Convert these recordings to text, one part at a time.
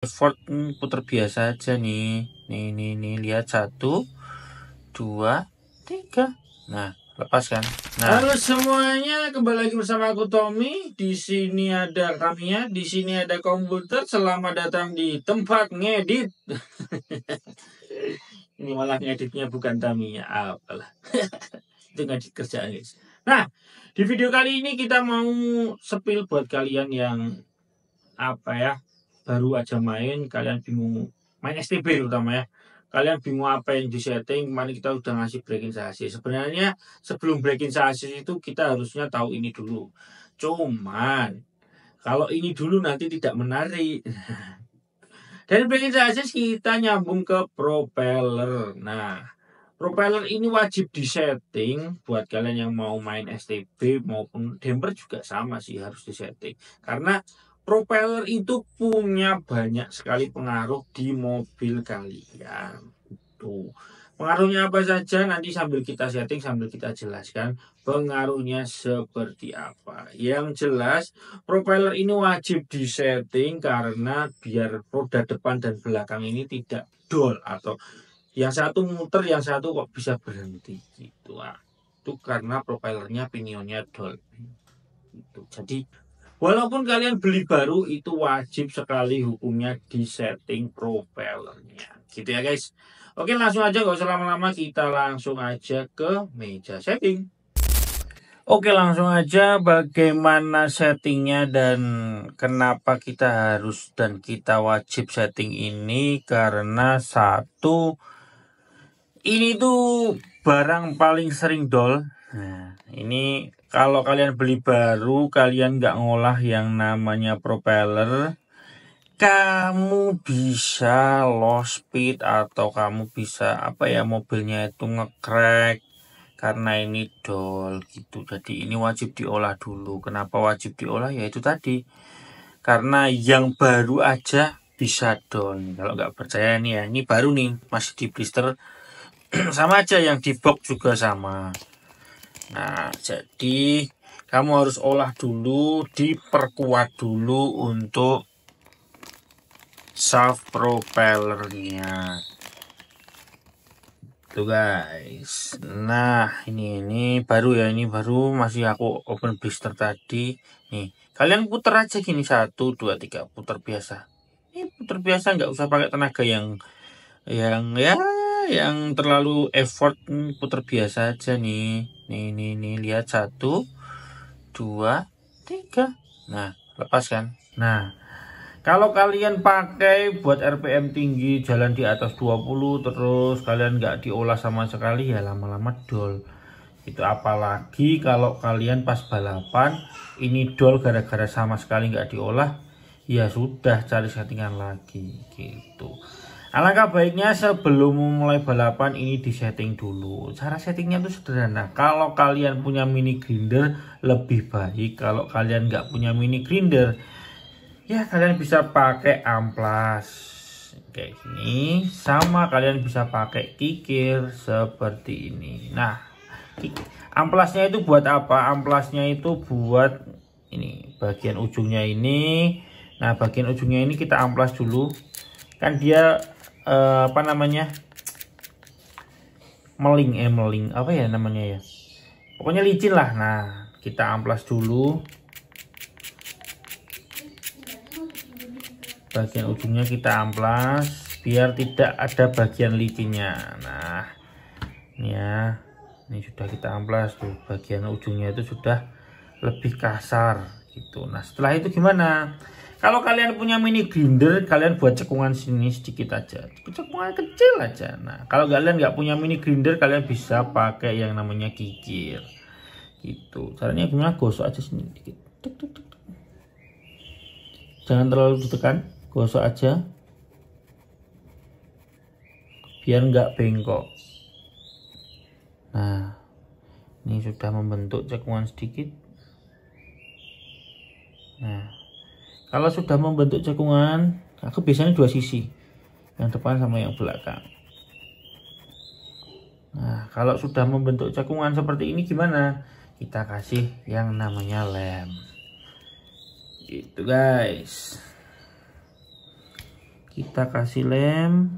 Effort hmm, puter biasa aja nih. Nih, nih, nih. Lihat. Satu, dua, tiga. Nah, lepaskan. Nah. Halo semuanya, kembali lagi bersama aku Tommy. Di sini ada kamia, di sini ada komputer. Selamat datang di tempat ngedit. Ini malah ngeditnya bukan Tamiya, apalah. Itu ngedit kerjaan, guys. Nah, di video kali ini kita mau sepil buat kalian yang apa ya? baru aja main kalian bingung main STB terutama ya kalian bingung apa yang disetting kemarin kita udah ngasih breaking sasis sebenarnya sebelum breaking sasis itu kita harusnya tahu ini dulu cuman kalau ini dulu nanti tidak menarik dari breaking sasis kita nyambung ke propeller nah propeller ini wajib disetting buat kalian yang mau main STB maupun damper juga sama sih harus disetting karena propeller itu punya banyak sekali pengaruh di mobil kalian. Tuh. Gitu. Pengaruhnya apa saja nanti sambil kita setting sambil kita jelaskan pengaruhnya seperti apa. Yang jelas propeller ini wajib disetting karena biar roda depan dan belakang ini tidak dol atau yang satu muter yang satu kok bisa berhenti gitu ah. Itu karena propellernya pinionnya dol. itu Jadi Walaupun kalian beli baru itu wajib sekali hukumnya di setting propellernya. Gitu ya guys. Oke langsung aja gak usah lama-lama kita langsung aja ke meja setting. Oke langsung aja bagaimana settingnya dan kenapa kita harus dan kita wajib setting ini karena satu ini tuh barang paling sering dol. Nah, ini kalau kalian beli baru kalian nggak ngolah yang namanya propeller kamu bisa lost speed atau kamu bisa apa ya mobilnya itu ngekrek karena ini dol gitu jadi ini wajib diolah dulu kenapa wajib diolah ya itu tadi karena yang baru aja bisa dol. kalau nggak percaya nih ya ini baru nih masih di blister sama aja yang di box juga sama Nah, jadi kamu harus olah dulu, diperkuat dulu untuk shaft propellernya. Tuh guys. Nah, ini ini baru ya, ini baru masih aku open blister tadi. Nih, kalian puter aja gini satu, dua, tiga, puter biasa. Ini puter biasa nggak usah pakai tenaga yang yang ya yang terlalu effort hmm, puter biasa aja nih nih nih nih lihat satu dua tiga nah lepas kan nah kalau kalian pakai buat RPM tinggi jalan di atas 20 terus kalian nggak diolah sama sekali ya lama-lama dol itu apalagi kalau kalian pas balapan ini dol gara-gara sama sekali nggak diolah ya sudah cari settingan lagi gitu Alangkah baiknya sebelum memulai balapan ini disetting dulu. Cara settingnya itu sederhana. Kalau kalian punya mini grinder lebih baik. Kalau kalian nggak punya mini grinder, ya kalian bisa pakai amplas kayak gini. Sama kalian bisa pakai kikir seperti ini. Nah, amplasnya itu buat apa? Amplasnya itu buat ini bagian ujungnya ini. Nah, bagian ujungnya ini kita amplas dulu. Kan dia Eh, apa namanya meling eh meling apa ya namanya ya pokoknya licin lah nah kita amplas dulu bagian ujungnya kita amplas biar tidak ada bagian licinnya nah ini ya ini sudah kita amplas tuh bagian ujungnya itu sudah lebih kasar gitu nah setelah itu gimana kalau kalian punya mini grinder, kalian buat cekungan sini sedikit aja. Cekungan kecil aja. Nah, kalau kalian nggak punya mini grinder, kalian bisa pakai yang namanya kikir. Gitu. Caranya gimana? Gosok aja sini dikit. Tuk, tuk, tuk. Jangan terlalu ditekan. Gosok aja. Biar nggak bengkok. Nah, ini sudah membentuk cekungan sedikit. Nah, kalau sudah membentuk cekungan, aku biasanya dua sisi, yang depan sama yang belakang. Nah, kalau sudah membentuk cekungan seperti ini gimana? Kita kasih yang namanya lem. Gitu guys. Kita kasih lem.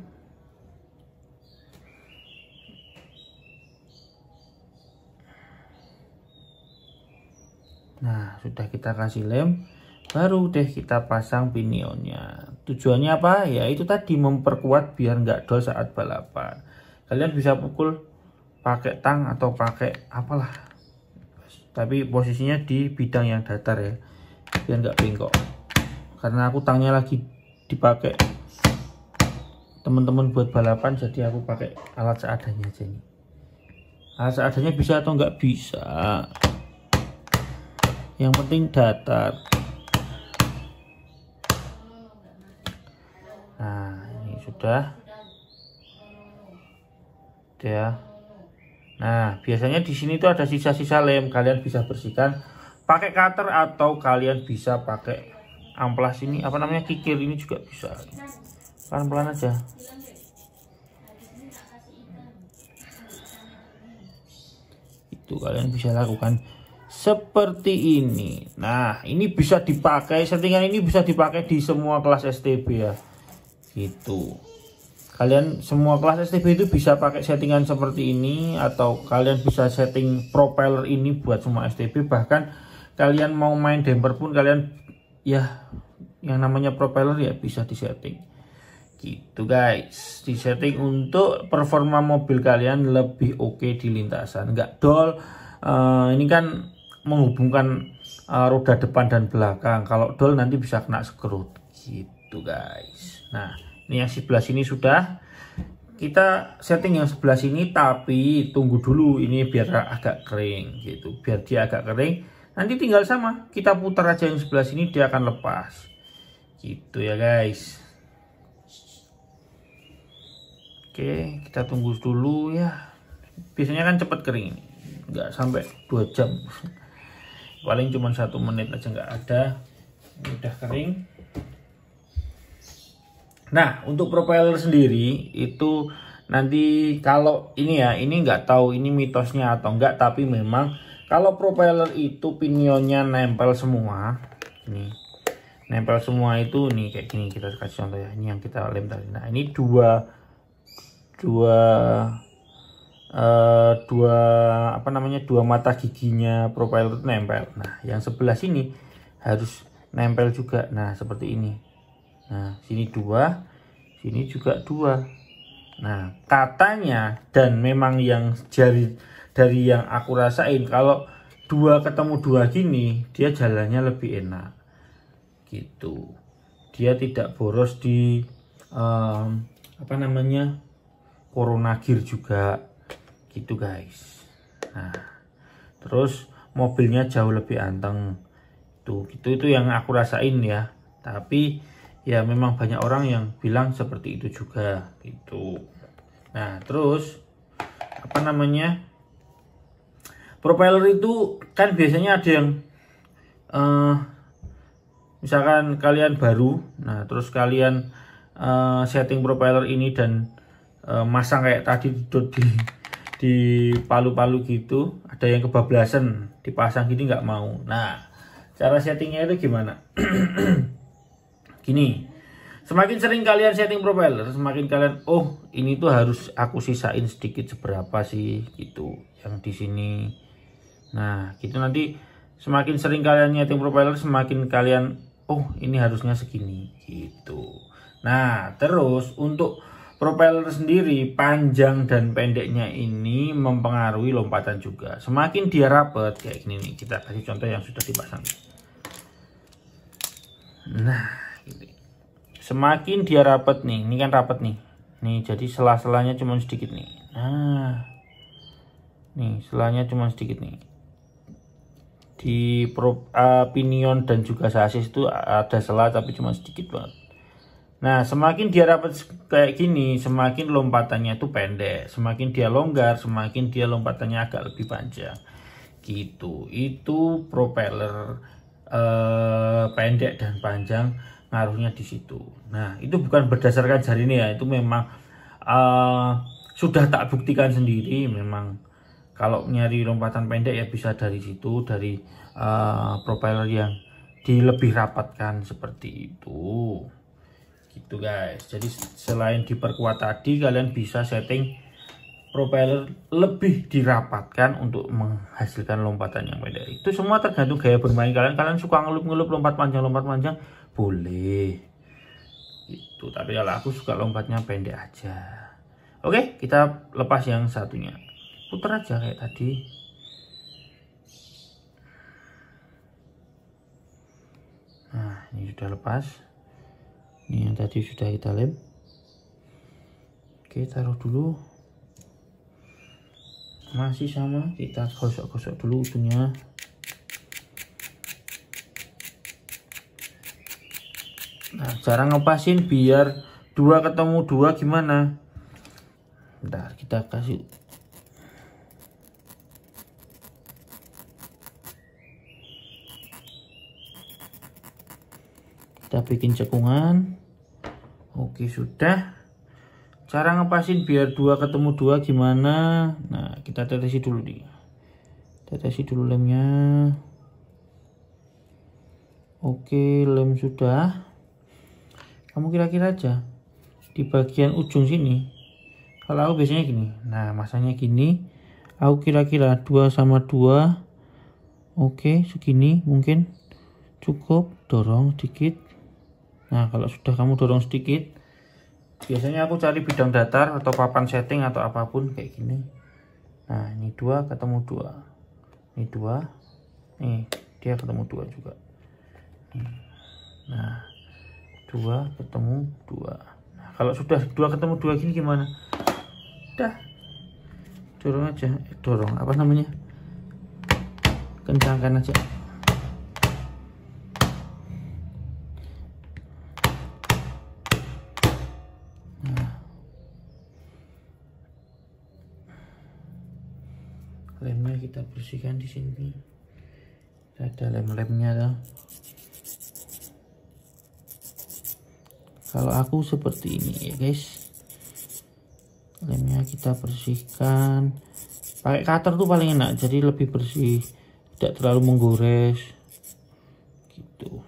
Nah, sudah kita kasih lem baru deh kita pasang pinionnya tujuannya apa ya itu tadi memperkuat biar nggak dol saat balapan kalian bisa pukul pakai tang atau pakai apalah tapi posisinya di bidang yang datar ya biar nggak bengkok karena aku tangnya lagi dipakai teman-teman buat balapan jadi aku pakai alat seadanya aja nih alat seadanya bisa atau nggak bisa yang penting datar sudah ya nah biasanya di sini tuh ada sisa-sisa lem kalian bisa bersihkan pakai cutter atau kalian bisa pakai amplas ini apa namanya kikir ini juga bisa pelan-pelan aja itu kalian bisa lakukan seperti ini nah ini bisa dipakai settingan ini bisa dipakai di semua kelas STB ya gitu kalian semua kelas STB itu bisa pakai settingan seperti ini atau kalian bisa setting propeller ini buat semua STB bahkan kalian mau main damper pun kalian ya yang namanya propeller ya bisa disetting gitu guys disetting untuk performa mobil kalian lebih oke okay di lintasan enggak dol uh, ini kan menghubungkan uh, roda depan dan belakang kalau dol nanti bisa kena skrut gitu guys nah ini yang sebelah sini sudah kita setting yang sebelah sini tapi tunggu dulu ini biar agak kering gitu biar dia agak kering nanti tinggal sama kita putar aja yang sebelah sini dia akan lepas gitu ya guys Oke kita tunggu dulu ya biasanya kan cepat kering nggak sampai dua jam paling cuma satu menit aja nggak ada ini udah kering Nah, untuk propeller sendiri itu nanti kalau ini ya, ini nggak tahu ini mitosnya atau enggak, tapi memang kalau propeller itu pinionnya nempel semua. Ini nempel semua itu nih kayak gini kita kasih contoh ya. Ini yang kita lem tadi. Nah, ini dua dua uh, dua apa namanya? dua mata giginya propeller nempel. Nah, yang sebelah sini harus nempel juga. Nah, seperti ini. Nah, sini dua, sini juga dua. Nah, katanya dan memang yang jari dari yang aku rasain kalau dua ketemu dua gini, dia jalannya lebih enak. Gitu. Dia tidak boros di um, apa namanya? Corona gear juga. Gitu, guys. Nah, terus mobilnya jauh lebih anteng. Tuh, gitu itu yang aku rasain ya. Tapi ya memang banyak orang yang bilang seperti itu juga gitu nah terus apa namanya propeller itu kan biasanya ada yang uh, misalkan kalian baru nah terus kalian uh, setting propeller ini dan uh, masang kayak tadi di di palu-palu gitu ada yang kebablasan dipasang gini nggak mau nah cara settingnya itu gimana Gini, semakin sering kalian setting profiler, semakin kalian oh ini tuh harus aku sisain sedikit seberapa sih gitu yang di sini. Nah, gitu nanti semakin sering kalian setting profiler, semakin kalian oh ini harusnya segini gitu. Nah, terus untuk propeller sendiri panjang dan pendeknya ini mempengaruhi lompatan juga semakin dia rapet kayak gini nih kita kasih contoh yang sudah dipasang nah semakin dia rapat nih ini kan rapat nih nih jadi sela-selanya cuma sedikit nih nah nih selanya cuma sedikit nih di pro, pinion dan juga sasis itu ada sela tapi cuma sedikit banget Nah, semakin dia rapat kayak gini, semakin lompatannya itu pendek. Semakin dia longgar, semakin dia lompatannya agak lebih panjang. Gitu. Itu propeller eh, pendek dan panjang ngaruhnya di situ. Nah, itu bukan berdasarkan jari ini ya, itu memang uh, sudah tak buktikan sendiri memang kalau nyari lompatan pendek ya bisa dari situ dari uh, eh, propeller yang dilebih rapatkan seperti itu. Gitu guys. Jadi selain diperkuat tadi kalian bisa setting propeller lebih dirapatkan untuk menghasilkan lompatan yang pendek. Itu semua tergantung gaya bermain kalian. Kalian suka ngelup-ngelup lompat panjang, lompat panjang, boleh. Itu, tapi kalau aku suka lompatnya pendek aja. Oke, kita lepas yang satunya. Putar aja kayak tadi. Nah, ini sudah lepas. Ini yang tadi sudah kita lem. Oke, taruh dulu masih sama kita gosok-gosok dulu ujungnya nah cara ngepasin biar dua ketemu dua gimana ntar kita kasih kita bikin cekungan oke sudah Cara ngepasin biar dua ketemu dua gimana? Nah, kita tetesi dulu nih. Tetesi dulu lemnya. Oke, lem sudah. Kamu kira-kira aja di bagian ujung sini. Kalau aku biasanya gini. Nah, masanya gini. Aku kira-kira 2 sama dua. Oke, segini mungkin cukup dorong sedikit. Nah, kalau sudah kamu dorong sedikit, biasanya aku cari bidang datar atau papan setting atau apapun kayak gini nah ini dua ketemu dua ini dua nih dia ketemu dua juga nah dua ketemu dua nah, kalau sudah dua ketemu dua gini gimana dah dorong aja eh, dorong apa namanya kencangkan aja kita bersihkan di sini ada lem-lemnya tuh kalau aku seperti ini ya guys lemnya kita bersihkan pakai cutter tuh paling enak jadi lebih bersih tidak terlalu menggores gitu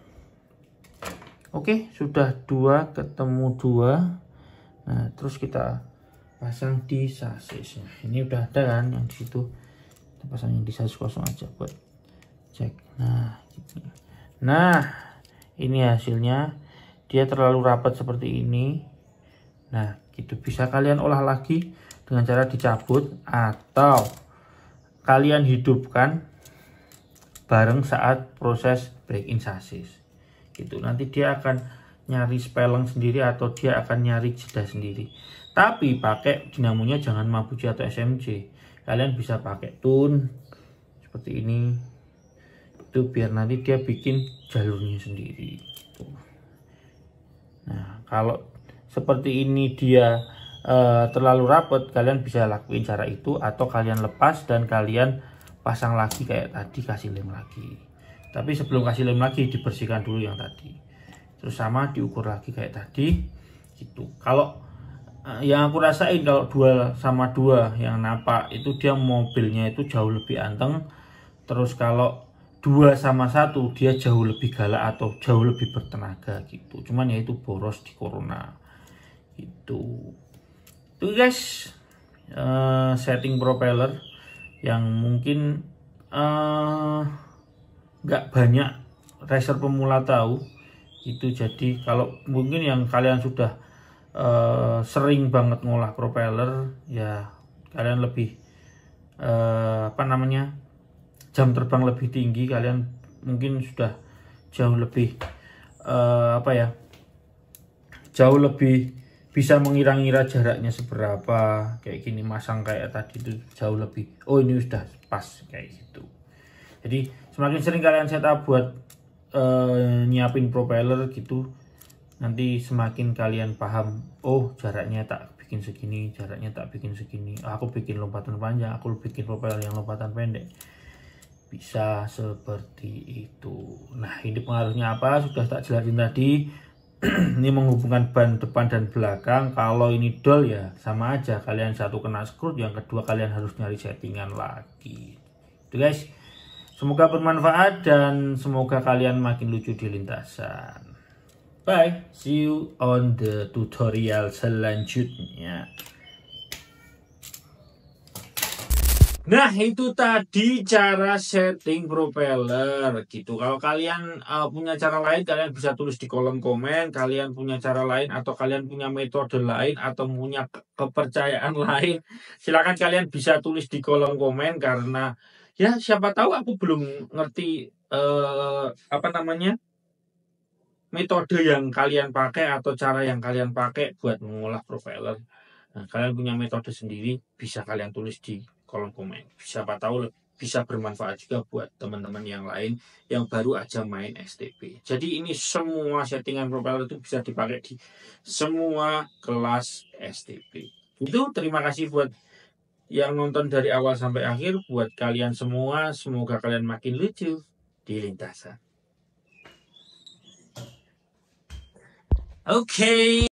oke sudah dua ketemu dua nah terus kita pasang di sasisnya ini udah ada kan yang di situ kita pasangin di 100 aja buat cek nah gitu. nah ini hasilnya dia terlalu rapat seperti ini nah gitu bisa kalian olah lagi dengan cara dicabut atau kalian hidupkan bareng saat proses break in sasis gitu nanti dia akan nyari spelling sendiri atau dia akan nyari jeda sendiri. Tapi pakai dinamonya jangan mabuji atau SMC kalian bisa pakai tun seperti ini itu biar nanti dia bikin jalurnya sendiri nah kalau seperti ini dia e, terlalu rapat kalian bisa lakuin cara itu atau kalian lepas dan kalian pasang lagi kayak tadi kasih lem lagi tapi sebelum kasih lem lagi dibersihkan dulu yang tadi terus sama diukur lagi kayak tadi gitu kalau Eh, yang aku rasain kalau dua sama dua yang napa itu dia mobilnya itu jauh lebih anteng terus kalau dua sama satu dia jauh lebih galak atau jauh lebih bertenaga gitu cuman ya itu boros di corona itu itu guys uh, setting propeller yang mungkin eh, nggak uh, banyak racer pemula tahu itu jadi kalau mungkin yang kalian sudah uh, sering banget ngolah propeller ya kalian lebih uh, apa namanya jam terbang lebih tinggi kalian mungkin sudah jauh lebih uh, apa ya jauh lebih bisa mengira-ngira jaraknya seberapa kayak gini masang kayak tadi itu jauh lebih oh ini sudah pas kayak gitu jadi semakin sering kalian setup buat uh, nyiapin propeller gitu nanti semakin kalian paham oh jaraknya tak bikin segini jaraknya tak bikin segini aku bikin lompatan panjang aku bikin propel yang lompatan pendek bisa seperti itu nah ini pengaruhnya apa sudah tak jelasin tadi ini menghubungkan ban depan dan belakang kalau ini dol ya sama aja kalian satu kena skrut, yang kedua kalian harus nyari settingan lagi itu guys Semoga bermanfaat dan semoga kalian makin lucu di lintasan. Bye, see you on the tutorial selanjutnya. Nah, itu tadi cara setting propeller gitu. Kalau kalian uh, punya cara lain, kalian bisa tulis di kolom komen. Kalian punya cara lain atau kalian punya metode lain atau punya ke kepercayaan lain. Silakan kalian bisa tulis di kolom komen karena ya siapa tahu aku belum ngerti uh, apa namanya metode yang kalian pakai atau cara yang kalian pakai buat mengolah profiler. Nah, kalian punya metode sendiri bisa kalian tulis di kolom komen. Siapa tahu bisa bermanfaat juga buat teman-teman yang lain yang baru aja main STP. Jadi ini semua settingan profiler itu bisa dipakai di semua kelas STP. Itu terima kasih buat yang nonton dari awal sampai akhir buat kalian semua semoga kalian makin lucu di lintasan. Okay